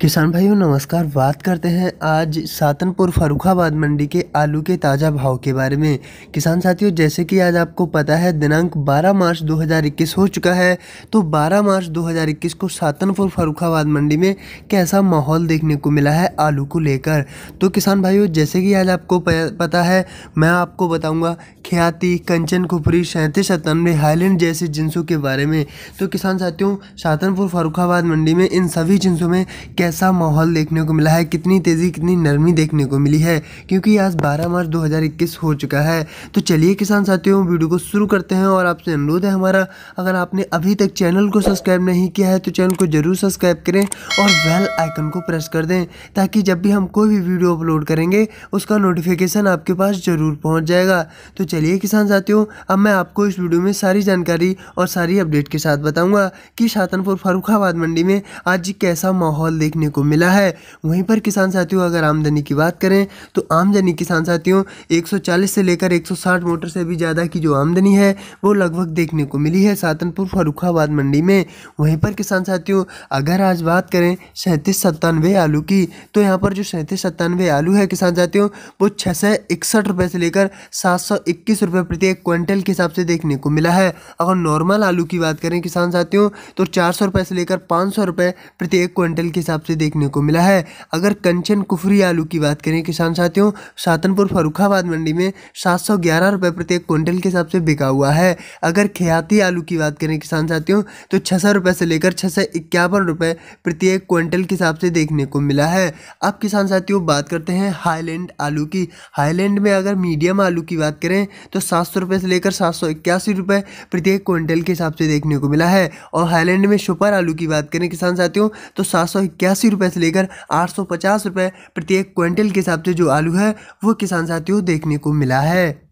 किसान भाइयों नमस्कार बात करते हैं आज सातनपुर फरुखाबाद मंडी के आलू के ताज़ा भाव के बारे में किसान साथियों जैसे कि आज आपको पता है दिनांक 12 मार्च 2021 हो चुका है तो 12 मार्च 2021 को सातनपुर फरुखाबाद मंडी में कैसा माहौल देखने को मिला है आलू को लेकर तो किसान भाइयों जैसे कि आज आपको पता है मैं आपको बताऊँगा ख्याति कंचन खुपरी सैंतीस सतानवे हाईलैंड जैसे जिनसों के बारे में तो किसान साथियों सातनपुर फरुखाबाद मंडी में इन सभी जिनसों में कैसे कैसा माहौल देखने को मिला है कितनी तेज़ी कितनी नरमी देखने को मिली है क्योंकि आज 12 मार्च 2021 हो चुका है तो चलिए किसान साथियों वीडियो को शुरू करते हैं और आपसे अनुरोध है हमारा अगर आपने अभी तक चैनल को सब्सक्राइब नहीं किया है तो चैनल को ज़रूर सब्सक्राइब करें और बेल आइकन को प्रेस कर दें ताकि जब भी हम कोई भी वीडियो अपलोड करेंगे उसका नोटिफिकेशन आपके पास ज़रूर पहुँच जाएगा तो चलिए किसान साथियों अब मैं आपको इस वीडियो में सारी जानकारी और सारी अपडेट के साथ बताऊँगा कि शातनपुर फरुखाबाद मंडी में आज कैसा माहौल देखने देखने को मिला है वहीं पर किसान साथियों अगर आमदनी की बात करें तो आमदनी किसान साथियों 140 से लेकर 160 मोटर से भी ज़्यादा की जो आमदनी है वो लगभग देखने को मिली है सातनपुर फरुखाबाद मंडी में वहीं पर किसान साथियों अगर आज बात करें सैंतीस सत्तानवे आलू की तो यहाँ पर जो सैंतीस सत्तानवे आलू है किसान साथियों वो छः सौ इकसठ रुपये से लेकर सात सौ इक्कीस रुपये प्रति एक क्विंटल के हिसाब से देखने को मिला है अगर नॉर्मल आलू की बात करें किसान साथियों तो चार सौ रुपये से लेकर पाँच सौ रुपये प्रति एक क्विंटल के हिसाब से से देखने को मिला है अगर कंचन कुफरी आलू की बात करें किसान साथियों सातनपुर फरुखाबाद मंडी में सात सौ ग्यारह रुपये प्रति एक क्विंटल के हिसाब से बिका हुआ है अगर ख्याती आलू की बात करें किसान साथियों तो छः सौ रुपये से लेकर छः सौ इक्यावन रुपये प्रति एक क्विंटल के हिसाब से देखने को मिला है अब किसान साथियों बात करते हैं हाईलैंड आलू की हाईलैंड में अगर मीडियम आलू की बात करें तो सात सौ रुपये से लेकर सात सौ इक्यासी रुपये प्रति एक क्विंटल के हिसाब से देखने को मिला है और हाईलैंड में सुपर आलू की बात करें किसान साथियों तो सात सौ इक्यासी अस्सी रुपये से लेकर आठ सौ पचास रुपये प्रत्येक क्विंटल के हिसाब से जो आलू है वो किसान साथियों देखने को मिला है